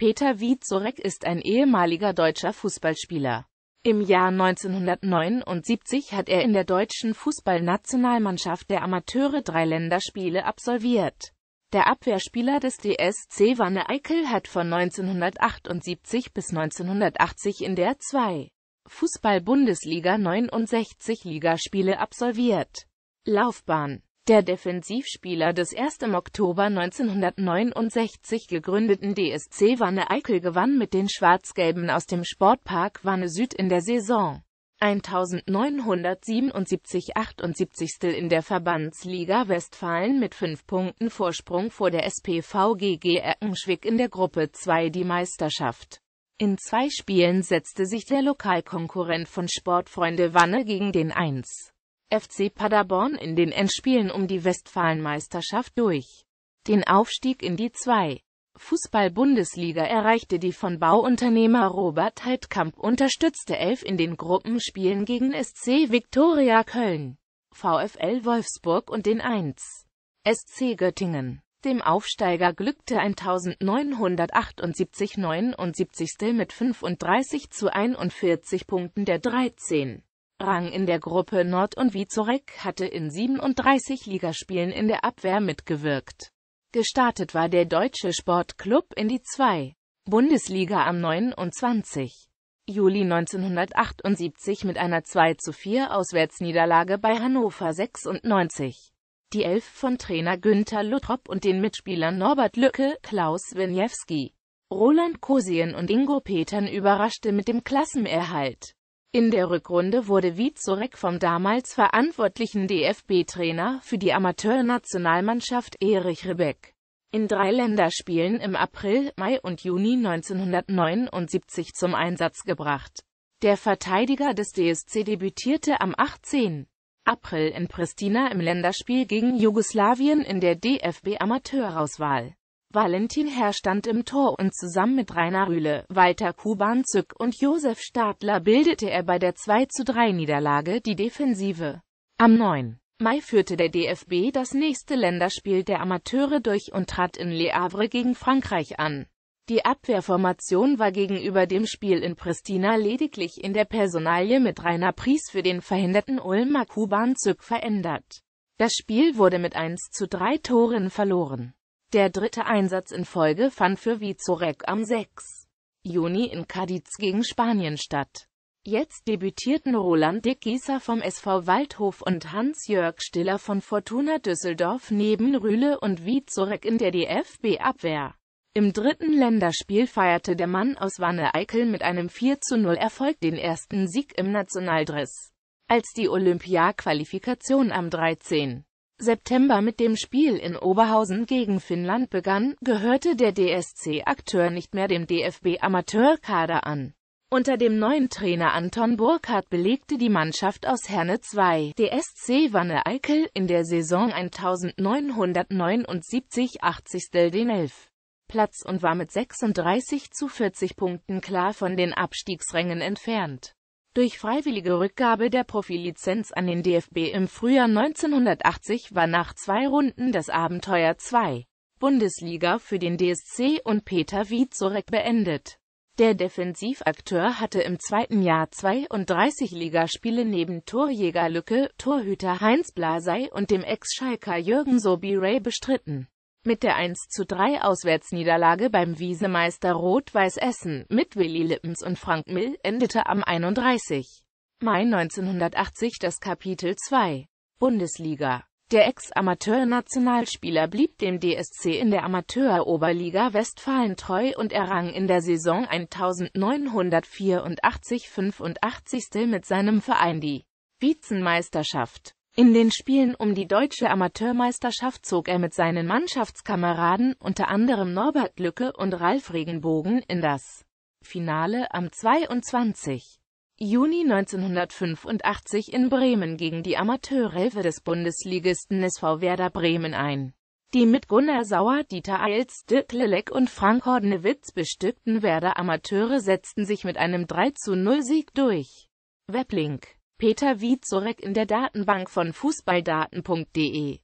Peter Wiezorek ist ein ehemaliger deutscher Fußballspieler. Im Jahr 1979 hat er in der deutschen Fußballnationalmannschaft der Amateure drei Länderspiele absolviert. Der Abwehrspieler des DSC Wanne Eickel hat von 1978 bis 1980 in der 2. Fußball-Bundesliga 69 Ligaspiele absolviert. Laufbahn der Defensivspieler des erst im Oktober 1969 gegründeten DSC Wanne Eickel gewann mit den Schwarz-Gelben aus dem Sportpark Wanne Süd in der Saison 1977-78 in der Verbandsliga Westfalen mit fünf Punkten Vorsprung vor der SPVGG Eckenschwick in der Gruppe 2 die Meisterschaft. In zwei Spielen setzte sich der Lokalkonkurrent von Sportfreunde Wanne gegen den 1. FC Paderborn in den Endspielen um die Westfalenmeisterschaft durch. Den Aufstieg in die 2. Fußball-Bundesliga erreichte die von Bauunternehmer Robert Heidkamp unterstützte Elf in den Gruppenspielen gegen SC Viktoria Köln, VfL Wolfsburg und den 1. SC Göttingen. Dem Aufsteiger glückte 1978 79. mit 35 zu 41 Punkten der 13. Rang in der Gruppe Nord und Vizorek hatte in 37 Ligaspielen in der Abwehr mitgewirkt. Gestartet war der deutsche Sportclub in die 2. Bundesliga am 29. Juli 1978 mit einer 2 zu 4 Auswärtsniederlage bei Hannover 96. Die Elf von Trainer Günther Luttrop und den Mitspielern Norbert Lücke, Klaus Winjewski, Roland Kosien und Ingo Petern überraschte mit dem Klassenerhalt. In der Rückrunde wurde Wieczorek vom damals verantwortlichen DFB-Trainer für die Amateurnationalmannschaft Erich Rebeck in drei Länderspielen im April, Mai und Juni 1979 zum Einsatz gebracht. Der Verteidiger des DSC debütierte am 18. April in Pristina im Länderspiel gegen Jugoslawien in der DFB-Amateurauswahl. Valentin Herr stand im Tor und zusammen mit Rainer Rühle, Walter Kubanzück und Josef Stadler bildete er bei der 2 3 niederlage die Defensive. Am 9. Mai führte der DFB das nächste Länderspiel der Amateure durch und trat in Le Havre gegen Frankreich an. Die Abwehrformation war gegenüber dem Spiel in Pristina lediglich in der Personalie mit Rainer Pries für den verhinderten Ulmer Kubanzück verändert. Das Spiel wurde mit 1 zu 3 Toren verloren. Der dritte Einsatz in Folge fand für Vizorek am 6. Juni in Cadiz gegen Spanien statt. Jetzt debütierten Roland de Gieser vom SV Waldhof und Hans-Jörg Stiller von Fortuna Düsseldorf neben Rühle und Vizorek in der DFB-Abwehr. Im dritten Länderspiel feierte der Mann aus Wanne-Eickel mit einem 4 0 Erfolg den ersten Sieg im Nationaldress. Als die Olympia-Qualifikation am 13. September mit dem Spiel in Oberhausen gegen Finnland begann, gehörte der DSC-Akteur nicht mehr dem DFB-Amateurkader an. Unter dem neuen Trainer Anton Burkhardt belegte die Mannschaft aus Herne 2, DSC Wanne Eickel, in der Saison 1979-80 den 11. Platz und war mit 36 zu 40 Punkten klar von den Abstiegsrängen entfernt. Durch freiwillige Rückgabe der Profilizenz an den DFB im Frühjahr 1980 war nach zwei Runden das Abenteuer 2 Bundesliga für den DSC und Peter Wieczorek beendet. Der Defensivakteur hatte im zweiten Jahr 32 Ligaspiele neben Torjäger Lücke, Torhüter Heinz Blasey und dem Ex-Schalker Jürgen Sobirey bestritten. Mit der 1 zu 3 Auswärtsniederlage beim Wiesemeister Rot-Weiß Essen mit Willi Lippens und Frank Mill endete am 31. Mai 1980 das Kapitel 2 Bundesliga. Der Ex-Amateur-Nationalspieler blieb dem DSC in der Amateuroberliga Westfalen treu und errang in der Saison 1984-85 mit seinem Verein die Vizenmeisterschaft. In den Spielen um die deutsche Amateurmeisterschaft zog er mit seinen Mannschaftskameraden unter anderem Norbert Lücke und Ralf Regenbogen in das Finale am 22. Juni 1985 in Bremen gegen die Amateurelfe des Bundesligisten SV Werder Bremen ein. Die mit Gunnar Sauer, Dieter Eils, Dirk Lelek und Frank Hornewitz bestückten Werder Amateure setzten sich mit einem 3-0-Sieg zu durch. Weblink Peter Wieczorek in der Datenbank von fußballdaten.de